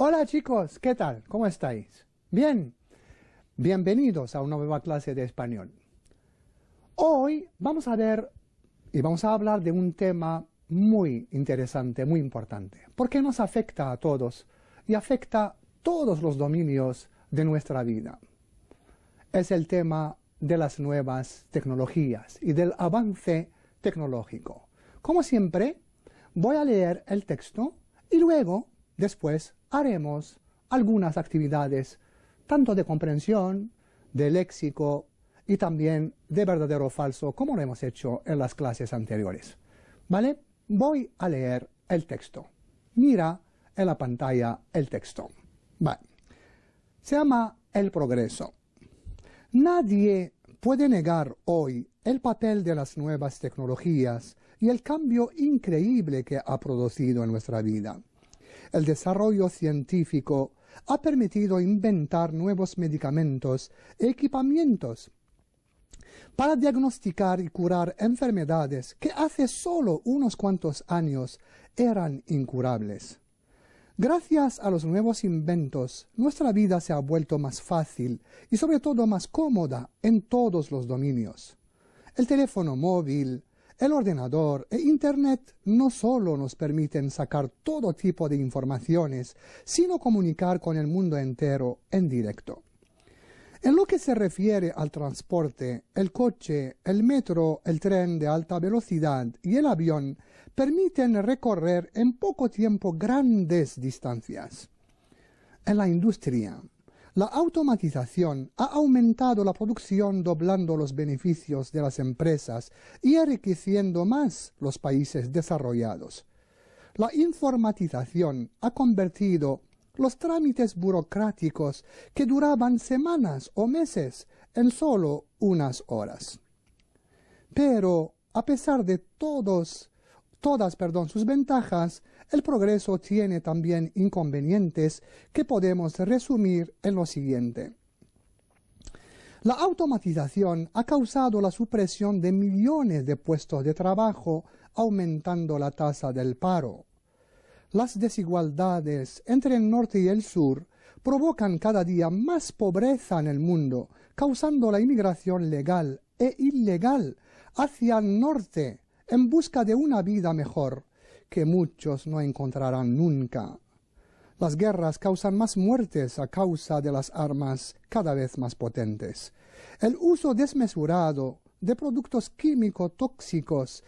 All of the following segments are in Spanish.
Hola chicos, ¿qué tal? ¿Cómo estáis? Bien, bienvenidos a una nueva clase de español. Hoy vamos a ver y vamos a hablar de un tema muy interesante, muy importante, porque nos afecta a todos y afecta todos los dominios de nuestra vida. Es el tema de las nuevas tecnologías y del avance tecnológico. Como siempre, voy a leer el texto y luego Después haremos algunas actividades, tanto de comprensión, de léxico y también de verdadero o falso, como lo hemos hecho en las clases anteriores. Voy a leer el texto. Mira en la pantalla el texto. Se llama El Progreso. Nadie puede negar hoy el papel de las nuevas tecnologías y el cambio increíble que ha producido en nuestra vida. El desarrollo científico ha permitido inventar nuevos medicamentos, e equipamientos, para diagnosticar y curar enfermedades que hace solo unos cuantos años eran incurables. Gracias a los nuevos inventos, nuestra vida se ha vuelto más fácil y sobre todo más cómoda en todos los dominios. El teléfono móvil, el ordenador e Internet no solo nos permiten sacar todo tipo de informaciones, sino comunicar con el mundo entero en directo. En lo que se refiere al transporte, el coche, el metro, el tren de alta velocidad y el avión permiten recorrer en poco tiempo grandes distancias. En la industria, la automatización ha aumentado la producción doblando los beneficios de las empresas y enriqueciendo más los países desarrollados. La informatización ha convertido los trámites burocráticos que duraban semanas o meses en solo unas horas. Pero, a pesar de todos todas perdón, sus ventajas, el progreso tiene también inconvenientes que podemos resumir en lo siguiente. La automatización ha causado la supresión de millones de puestos de trabajo, aumentando la tasa del paro. Las desigualdades entre el norte y el sur provocan cada día más pobreza en el mundo, causando la inmigración legal e ilegal hacia el norte, en busca de una vida mejor, que muchos no encontrarán nunca. Las guerras causan más muertes a causa de las armas cada vez más potentes. El uso desmesurado de productos químicos tóxicos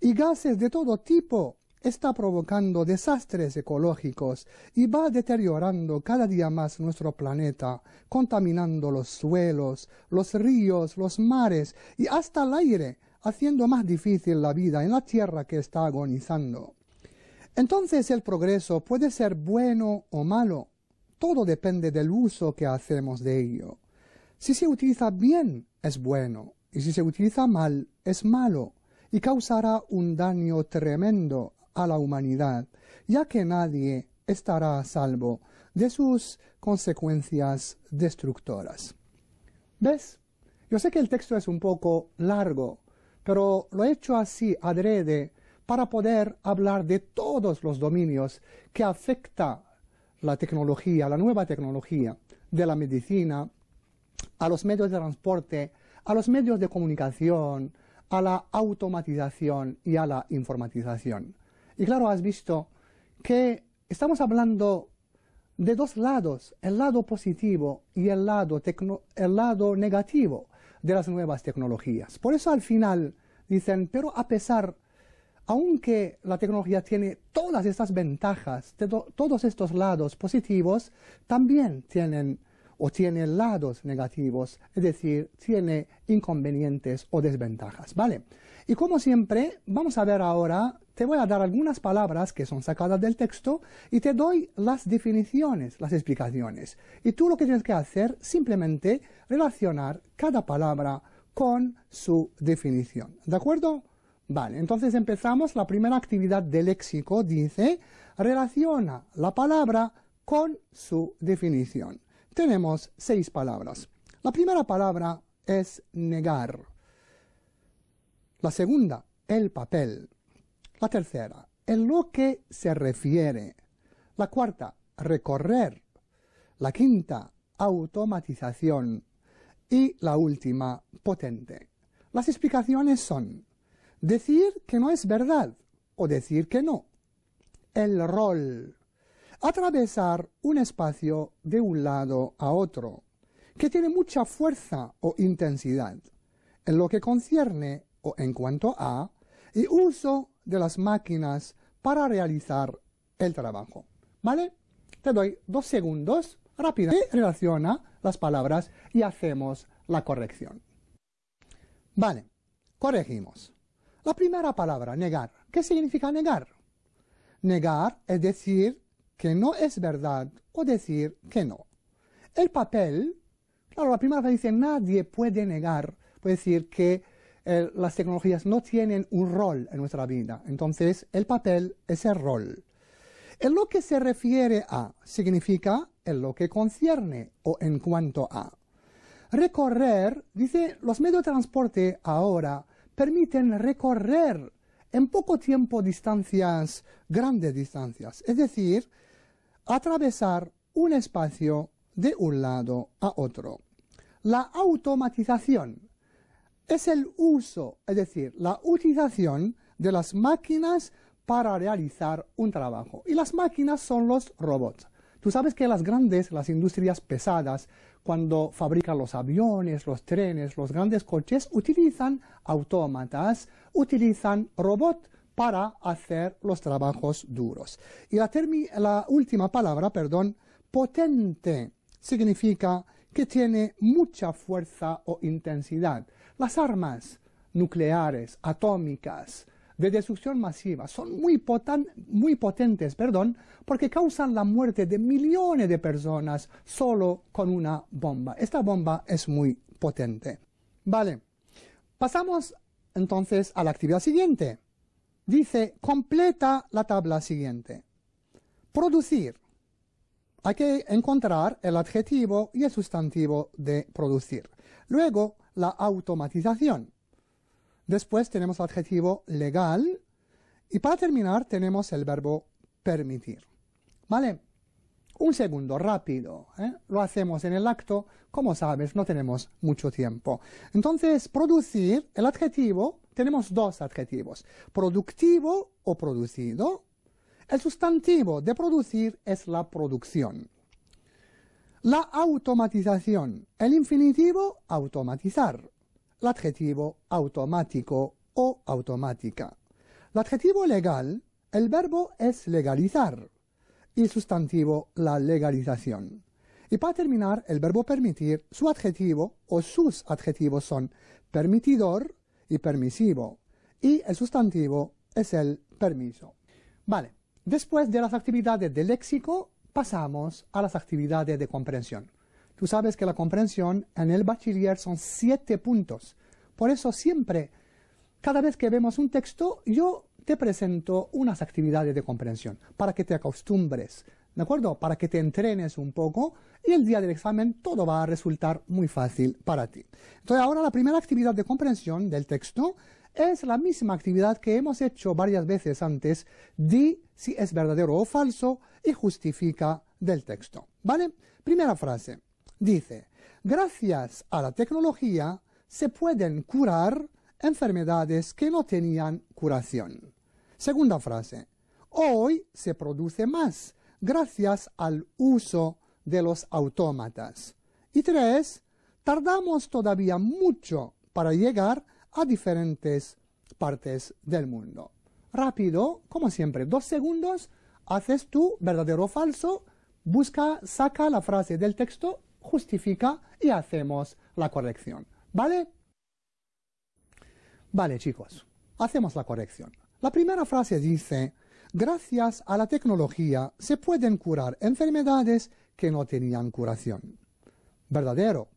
y gases de todo tipo está provocando desastres ecológicos y va deteriorando cada día más nuestro planeta, contaminando los suelos, los ríos, los mares y hasta el aire, haciendo más difícil la vida en la tierra que está agonizando. Entonces el progreso puede ser bueno o malo, todo depende del uso que hacemos de ello. Si se utiliza bien, es bueno, y si se utiliza mal, es malo, y causará un daño tremendo a la humanidad, ya que nadie estará a salvo de sus consecuencias destructoras. ¿Ves? Yo sé que el texto es un poco largo, pero lo he hecho así adrede para poder hablar de todos los dominios que afecta la tecnología, la nueva tecnología, de la medicina, a los medios de transporte, a los medios de comunicación, a la automatización y a la informatización. Y claro, has visto que estamos hablando de dos lados, el lado positivo y el lado, el lado negativo de las nuevas tecnologías. Por eso al final dicen, pero a pesar, aunque la tecnología tiene todas estas ventajas, todos estos lados positivos, también tienen o tiene lados negativos, es decir, tiene inconvenientes o desventajas, ¿vale? Y como siempre, vamos a ver ahora, te voy a dar algunas palabras que son sacadas del texto y te doy las definiciones, las explicaciones. Y tú lo que tienes que hacer, simplemente relacionar cada palabra con su definición, ¿de acuerdo? Vale, entonces empezamos. La primera actividad del léxico dice, relaciona la palabra con su definición tenemos seis palabras. La primera palabra es negar. La segunda, el papel. La tercera, en lo que se refiere. La cuarta, recorrer. La quinta, automatización. Y la última, potente. Las explicaciones son decir que no es verdad o decir que no. El rol, atravesar un espacio de un lado a otro, que tiene mucha fuerza o intensidad, en lo que concierne o en cuanto a el uso de las máquinas para realizar el trabajo. ¿Vale? Te doy dos segundos rápida. relaciona las palabras y hacemos la corrección. Vale, corregimos. La primera palabra, negar. ¿Qué significa negar? Negar es decir que no es verdad o decir que no. El papel, claro, la primera vez dice, nadie puede negar, puede decir que eh, las tecnologías no tienen un rol en nuestra vida. Entonces, el papel es el rol. En lo que se refiere a significa en lo que concierne o en cuanto a. Recorrer, dice, los medios de transporte ahora permiten recorrer en poco tiempo distancias, grandes distancias. Es decir, atravesar un espacio de un lado a otro. La automatización es el uso, es decir, la utilización de las máquinas para realizar un trabajo. Y las máquinas son los robots. Tú sabes que las grandes, las industrias pesadas, cuando fabrican los aviones, los trenes, los grandes coches, utilizan autómatas, utilizan robots para hacer los trabajos duros. Y la, última palabra, perdón, potente, significa que tiene mucha fuerza o intensidad. Las armas nucleares, atómicas, de destrucción masiva son muy, muy potentes perdón, porque causan la muerte de millones de personas solo con una bomba. Esta bomba es muy potente. Vale, pasamos entonces a la actividad siguiente dice, completa la tabla siguiente. Producir. Hay que encontrar el adjetivo y el sustantivo de producir. Luego, la automatización. Después tenemos el adjetivo legal. Y para terminar tenemos el verbo permitir. ¿Vale? Un segundo, rápido. ¿eh? Lo hacemos en el acto. Como sabes, no tenemos mucho tiempo. Entonces, producir, el adjetivo, tenemos dos adjetivos. Productivo o producido. El sustantivo de producir es la producción. La automatización. El infinitivo, automatizar. El adjetivo, automático o automática. El adjetivo legal, el verbo es legalizar y sustantivo la legalización. Y para terminar, el verbo permitir, su adjetivo o sus adjetivos son permitidor y permisivo, y el sustantivo es el permiso. Vale, después de las actividades de léxico, pasamos a las actividades de comprensión. Tú sabes que la comprensión en el bachiller son siete puntos. Por eso siempre, cada vez que vemos un texto, yo te presento unas actividades de comprensión para que te acostumbres, ¿de acuerdo? Para que te entrenes un poco y el día del examen todo va a resultar muy fácil para ti. Entonces ahora la primera actividad de comprensión del texto es la misma actividad que hemos hecho varias veces antes, di si es verdadero o falso y justifica del texto, ¿vale? Primera frase, dice, gracias a la tecnología se pueden curar enfermedades que no tenían curación. Segunda frase. Hoy se produce más gracias al uso de los autómatas. Y tres, tardamos todavía mucho para llegar a diferentes partes del mundo. Rápido, como siempre, dos segundos, haces tú verdadero o falso, busca, saca la frase del texto, justifica y hacemos la corrección. ¿Vale? Vale, chicos, hacemos la corrección. La primera frase dice, gracias a la tecnología se pueden curar enfermedades que no tenían curación. Verdadero.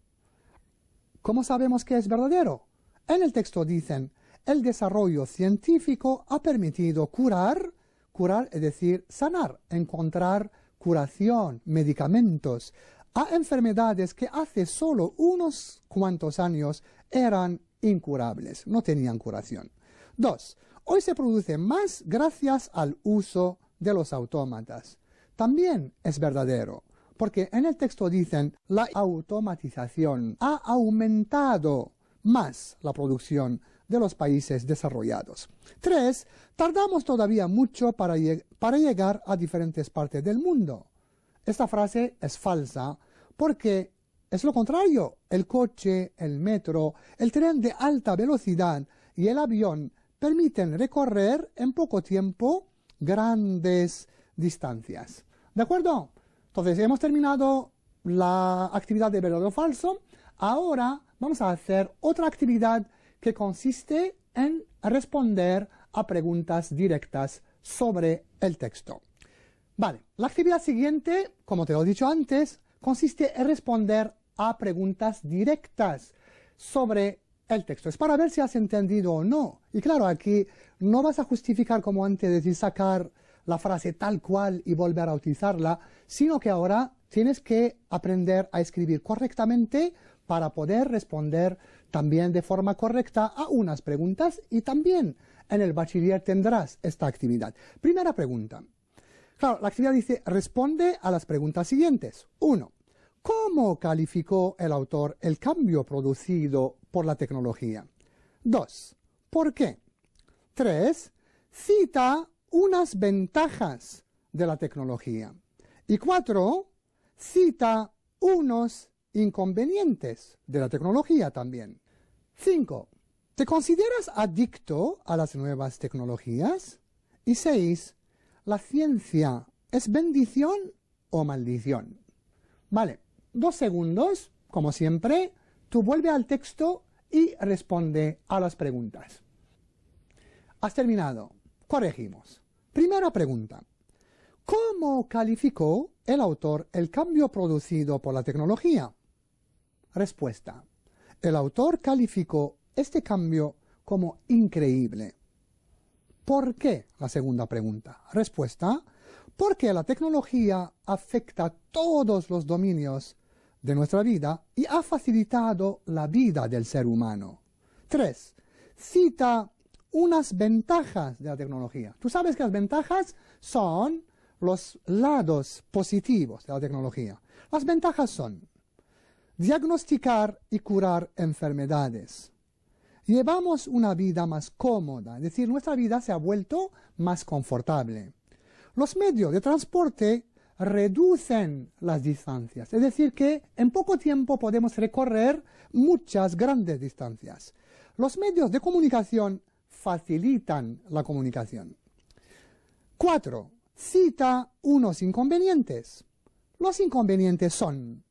¿Cómo sabemos que es verdadero? En el texto dicen, el desarrollo científico ha permitido curar, curar es decir, sanar, encontrar curación, medicamentos, a enfermedades que hace solo unos cuantos años eran incurables, no tenían curación. Dos, Hoy se produce más gracias al uso de los autómatas. También es verdadero, porque en el texto dicen la automatización ha aumentado más la producción de los países desarrollados. Tres, Tardamos todavía mucho para, para llegar a diferentes partes del mundo. Esta frase es falsa porque es lo contrario. El coche, el metro, el tren de alta velocidad y el avión permiten recorrer en poco tiempo grandes distancias. ¿De acuerdo? Entonces hemos terminado la actividad de verdadero o falso. Ahora vamos a hacer otra actividad que consiste en responder a preguntas directas sobre el texto. Vale, la actividad siguiente, como te lo he dicho antes, consiste en responder a preguntas directas sobre el texto. Es para ver si has entendido o no. Y claro, aquí no vas a justificar como antes de sacar la frase tal cual y volver a utilizarla, sino que ahora tienes que aprender a escribir correctamente para poder responder también de forma correcta a unas preguntas y también en el bachiller tendrás esta actividad. Primera pregunta. Claro, la actividad dice, responde a las preguntas siguientes. Uno, ¿Cómo calificó el autor el cambio producido la tecnología. 2. ¿Por qué? 3. Cita unas ventajas de la tecnología. Y 4. Cita unos inconvenientes de la tecnología también. 5. ¿Te consideras adicto a las nuevas tecnologías? Y 6. ¿La ciencia es bendición o maldición? Vale, dos segundos, como siempre, tú vuelve al texto y responde a las preguntas. Has terminado. Corregimos. Primera pregunta. ¿Cómo calificó el autor el cambio producido por la tecnología? Respuesta. El autor calificó este cambio como increíble. ¿Por qué? La segunda pregunta. Respuesta. Porque la tecnología afecta todos los dominios de nuestra vida y ha facilitado la vida del ser humano. 3. Cita unas ventajas de la tecnología. Tú sabes que las ventajas son los lados positivos de la tecnología. Las ventajas son diagnosticar y curar enfermedades. Llevamos una vida más cómoda, es decir, nuestra vida se ha vuelto más confortable. Los medios de transporte reducen las distancias. Es decir, que en poco tiempo podemos recorrer muchas grandes distancias. Los medios de comunicación facilitan la comunicación. 4. Cita unos inconvenientes. Los inconvenientes son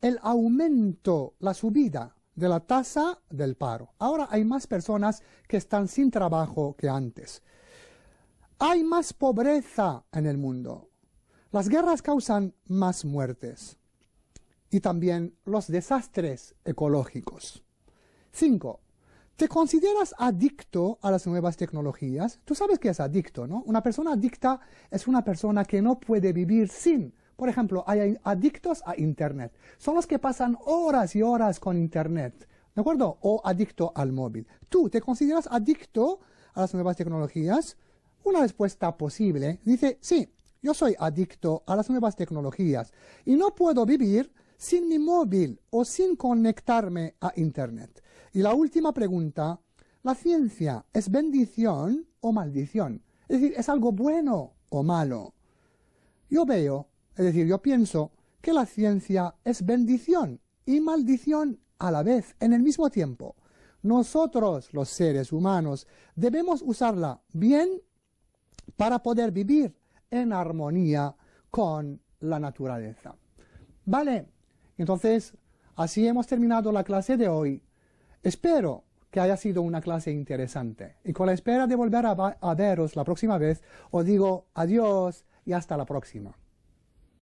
el aumento, la subida de la tasa del paro. Ahora hay más personas que están sin trabajo que antes. Hay más pobreza en el mundo. Las guerras causan más muertes y también los desastres ecológicos. 5. ¿Te consideras adicto a las nuevas tecnologías? Tú sabes que es adicto, ¿no? Una persona adicta es una persona que no puede vivir sin. Por ejemplo, hay adictos a Internet. Son los que pasan horas y horas con Internet. ¿De acuerdo? O adicto al móvil. ¿Tú te consideras adicto a las nuevas tecnologías? Una respuesta posible dice sí. Yo soy adicto a las nuevas tecnologías y no puedo vivir sin mi móvil o sin conectarme a Internet. Y la última pregunta, ¿la ciencia es bendición o maldición? Es decir, ¿es algo bueno o malo? Yo veo, es decir, yo pienso que la ciencia es bendición y maldición a la vez, en el mismo tiempo. Nosotros, los seres humanos, debemos usarla bien para poder vivir en armonía con la naturaleza. ¿Vale? Entonces, así hemos terminado la clase de hoy. Espero que haya sido una clase interesante. Y con la espera de volver a, veros la próxima vez, os digo adiós y hasta la próxima.